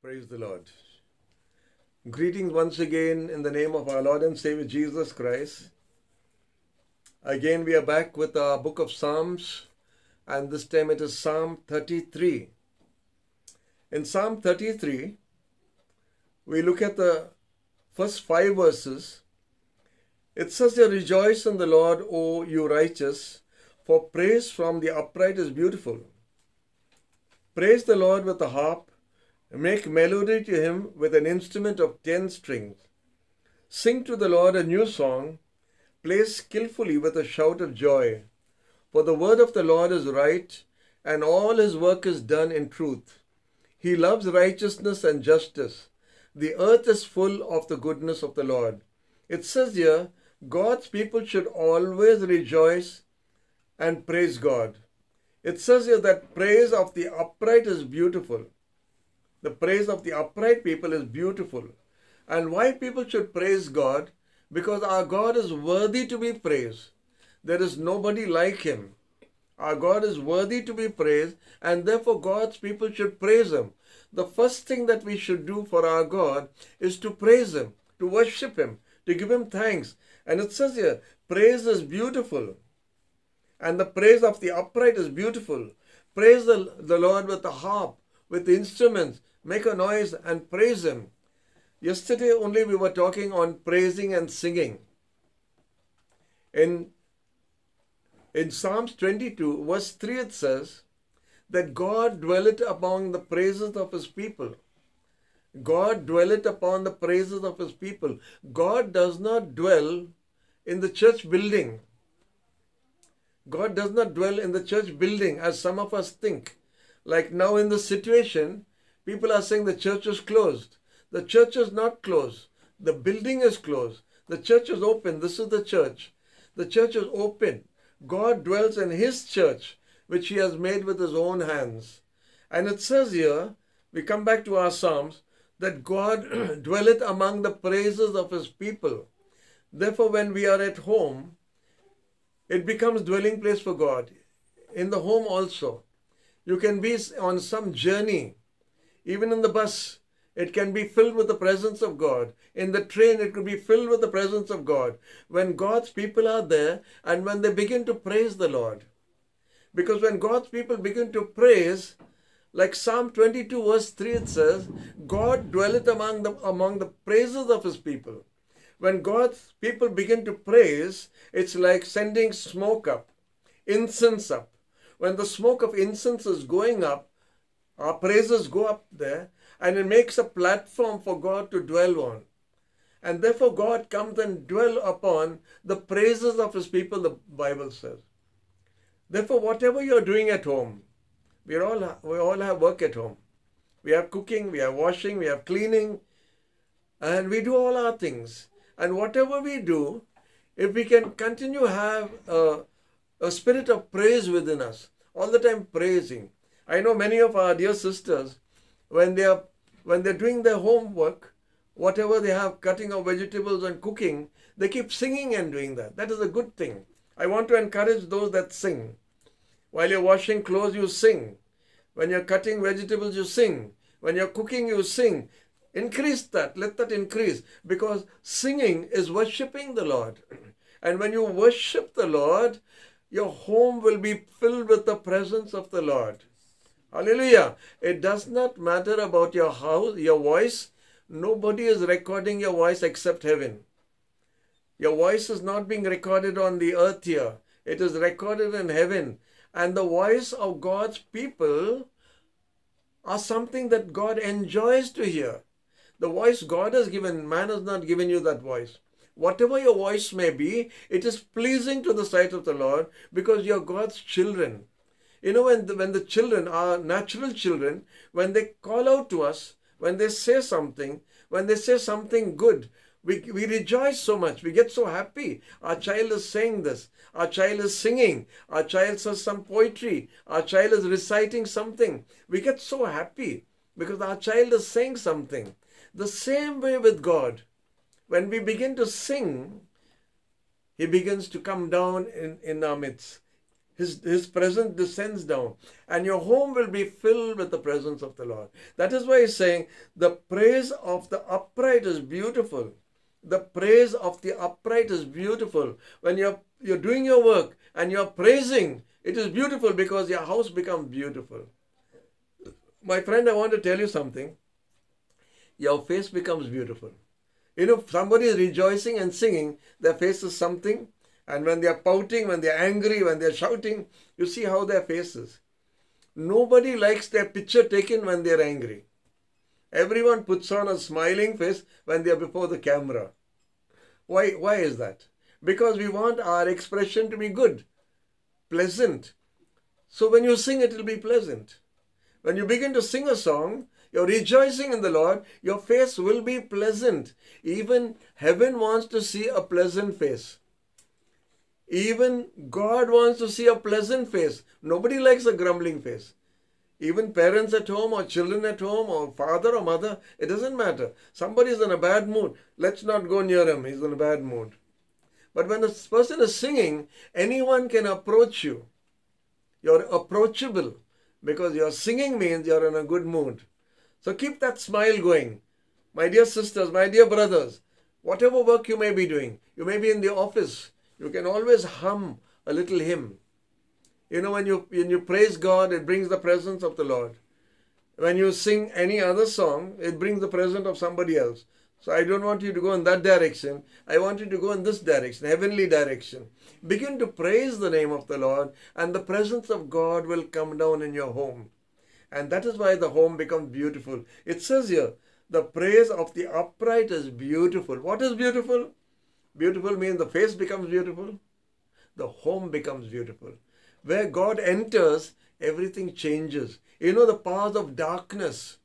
Praise the Lord. Greetings once again in the name of our Lord and Savior Jesus Christ. Again, we are back with our book of Psalms, and this time it is Psalm 33. In Psalm 33, we look at the first five verses. It says "You Rejoice in the Lord, O you righteous, for praise from the upright is beautiful. Praise the Lord with the harp Make melody to him with an instrument of ten strings. Sing to the Lord a new song. Play skillfully with a shout of joy. For the word of the Lord is right, and all his work is done in truth. He loves righteousness and justice. The earth is full of the goodness of the Lord. It says here, God's people should always rejoice and praise God. It says here that praise of the upright is beautiful. The praise of the upright people is beautiful. And why people should praise God? Because our God is worthy to be praised. There is nobody like him. Our God is worthy to be praised, and therefore God's people should praise him. The first thing that we should do for our God is to praise him, to worship him, to give him thanks. And it says here, praise is beautiful, and the praise of the upright is beautiful. Praise the, the Lord with the harp, with the instruments, make a noise and praise Him. Yesterday only we were talking on praising and singing. In, in Psalms 22, verse 3, it says that God dwelleth upon the praises of His people. God dwelleth upon the praises of His people. God does not dwell in the church building. God does not dwell in the church building as some of us think. Like now in the situation, People are saying the church is closed. The church is not closed. The building is closed. The church is open. This is the church. The church is open. God dwells in his church, which he has made with his own hands. And it says here, we come back to our Psalms, that God dwelleth among the praises of his people. Therefore, when we are at home, it becomes dwelling place for God. In the home also. You can be on some journey even in the bus, it can be filled with the presence of God. In the train, it could be filled with the presence of God. When God's people are there and when they begin to praise the Lord. Because when God's people begin to praise, like Psalm 22, verse 3, it says, God dwelleth among the, among the praises of his people. When God's people begin to praise, it's like sending smoke up, incense up. When the smoke of incense is going up, our praises go up there and it makes a platform for God to dwell on. And therefore, God comes and dwell upon the praises of his people, the Bible says. Therefore, whatever you're doing at home, we all, we all have work at home. We have cooking, we have washing, we have cleaning, and we do all our things. And whatever we do, if we can continue have a, a spirit of praise within us, all the time praising, I know many of our dear sisters, when they are when they're doing their homework, whatever they have, cutting of vegetables and cooking, they keep singing and doing that. That is a good thing. I want to encourage those that sing. While you're washing clothes, you sing. When you're cutting vegetables, you sing. When you're cooking, you sing. Increase that. Let that increase. Because singing is worshipping the Lord. And when you worship the Lord, your home will be filled with the presence of the Lord. Hallelujah. It does not matter about your house, your voice. Nobody is recording your voice except heaven. Your voice is not being recorded on the earth here. It is recorded in heaven. And the voice of God's people are something that God enjoys to hear. The voice God has given, man has not given you that voice. Whatever your voice may be, it is pleasing to the sight of the Lord because you are God's children. You know, when the, when the children, our natural children, when they call out to us, when they say something, when they say something good, we, we rejoice so much. We get so happy. Our child is saying this. Our child is singing. Our child says some poetry. Our child is reciting something. We get so happy because our child is saying something. The same way with God. When we begin to sing, He begins to come down in, in our midst his, his presence descends down, and your home will be filled with the presence of the Lord. That is why he's saying the praise of the upright is beautiful. The praise of the upright is beautiful. When you're you're doing your work and you're praising, it is beautiful because your house becomes beautiful. My friend, I want to tell you something. Your face becomes beautiful. You know, somebody is rejoicing and singing, their face is something and when they are pouting, when they are angry, when they are shouting, you see how their faces. Nobody likes their picture taken when they are angry. Everyone puts on a smiling face when they are before the camera. Why, why is that? Because we want our expression to be good, pleasant. So when you sing, it will be pleasant. When you begin to sing a song, you're rejoicing in the Lord, your face will be pleasant. Even heaven wants to see a pleasant face. Even God wants to see a pleasant face. Nobody likes a grumbling face. Even parents at home or children at home or father or mother, it doesn't matter. Somebody's in a bad mood. Let's not go near him. He's in a bad mood. But when a person is singing, anyone can approach you. You're approachable because your singing means you're in a good mood. So keep that smile going. My dear sisters, my dear brothers, whatever work you may be doing, you may be in the office, you can always hum a little hymn. You know, when you, when you praise God, it brings the presence of the Lord. When you sing any other song, it brings the presence of somebody else. So I don't want you to go in that direction. I want you to go in this direction, heavenly direction. Begin to praise the name of the Lord, and the presence of God will come down in your home. And that is why the home becomes beautiful. It says here, the praise of the upright is beautiful. What is beautiful? Beautiful means the face becomes beautiful, the home becomes beautiful. Where God enters, everything changes. You know, the paths of darkness,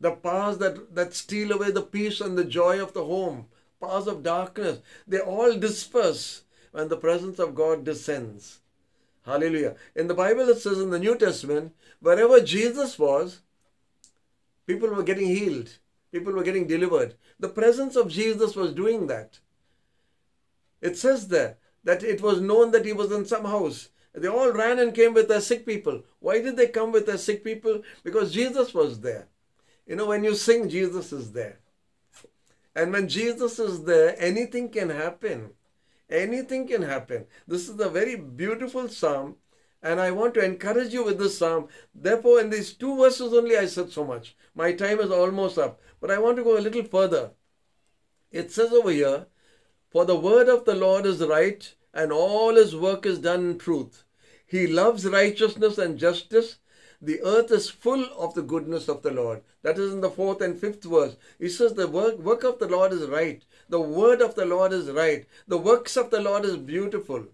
the paths that, that steal away the peace and the joy of the home, paths of darkness, they all disperse when the presence of God descends. Hallelujah. In the Bible, it says in the New Testament, wherever Jesus was, people were getting healed. People were getting delivered. The presence of Jesus was doing that. It says there that it was known that he was in some house. They all ran and came with their sick people. Why did they come with their sick people? Because Jesus was there. You know, when you sing, Jesus is there. And when Jesus is there, anything can happen. Anything can happen. This is a very beautiful psalm and I want to encourage you with this psalm. Therefore, in these two verses only, I said so much. My time is almost up. But I want to go a little further. It says over here, For the word of the Lord is right, and all his work is done in truth. He loves righteousness and justice. The earth is full of the goodness of the Lord. That is in the fourth and fifth verse. He says, The work, work of the Lord is right. The word of the Lord is right. The works of the Lord is beautiful.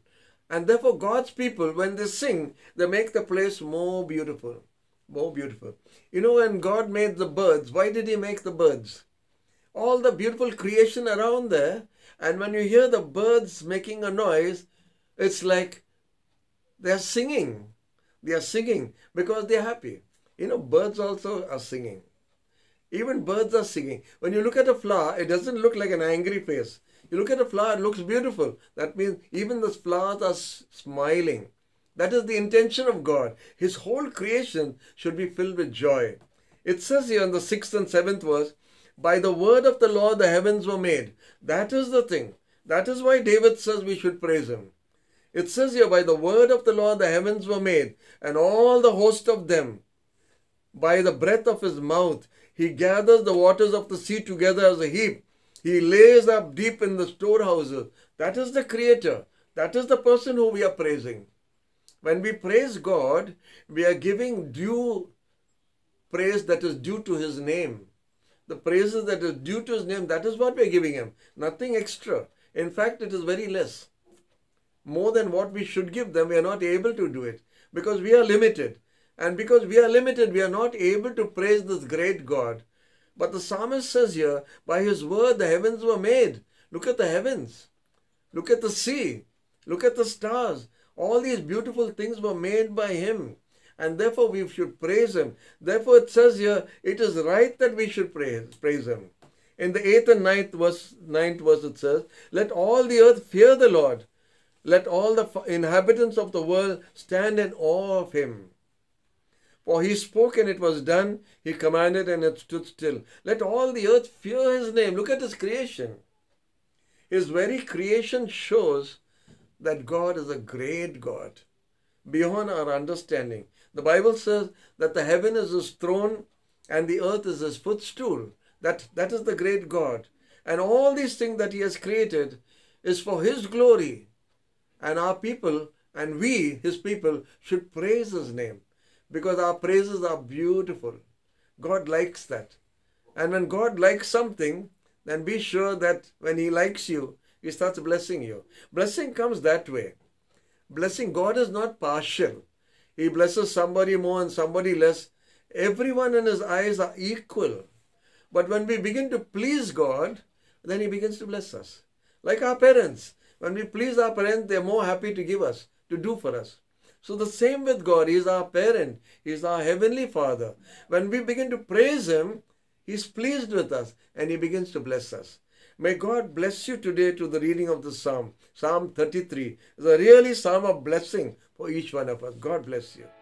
And therefore, God's people, when they sing, they make the place more beautiful. More beautiful. You know, when God made the birds, why did He make the birds? All the beautiful creation around there. And when you hear the birds making a noise, it's like they're singing. They are singing because they're happy. You know, birds also are singing. Even birds are singing. When you look at a flower, it doesn't look like an angry face. You look at a flower, it looks beautiful. That means even the flowers are smiling. That is the intention of God. His whole creation should be filled with joy. It says here in the sixth and seventh verse, By the word of the Lord the heavens were made. That is the thing. That is why David says we should praise him. It says here, By the word of the Lord the heavens were made, and all the host of them. By the breath of his mouth, he gathers the waters of the sea together as a heap. He lays up deep in the storehouses. That is the Creator. That is the person who we are praising. When we praise God, we are giving due praise that is due to His name. The praises that is due to His name, that is what we are giving Him. Nothing extra. In fact, it is very less. More than what we should give them, we are not able to do it because we are limited. And because we are limited, we are not able to praise this great God but the psalmist says here, by his word the heavens were made. Look at the heavens. Look at the sea. Look at the stars. All these beautiful things were made by him. And therefore we should praise him. Therefore it says here, it is right that we should praise, praise him. In the eighth and ninth verse, ninth verse it says, Let all the earth fear the Lord. Let all the inhabitants of the world stand in awe of him. For he spoke and it was done. He commanded and it stood still. Let all the earth fear his name. Look at his creation. His very creation shows that God is a great God beyond our understanding. The Bible says that the heaven is his throne and the earth is his footstool. That, that is the great God. And all these things that he has created is for his glory. And our people and we, his people, should praise his name because our praises are beautiful. God likes that. And when God likes something, then be sure that when He likes you, He starts blessing you. Blessing comes that way. Blessing, God is not partial. He blesses somebody more and somebody less. Everyone in His eyes are equal. But when we begin to please God, then He begins to bless us. Like our parents. When we please our parents, they're more happy to give us, to do for us. So the same with God. He is our parent. He is our heavenly father. When we begin to praise him, he is pleased with us and he begins to bless us. May God bless you today to the reading of the psalm. Psalm 33 is a really psalm of blessing for each one of us. God bless you.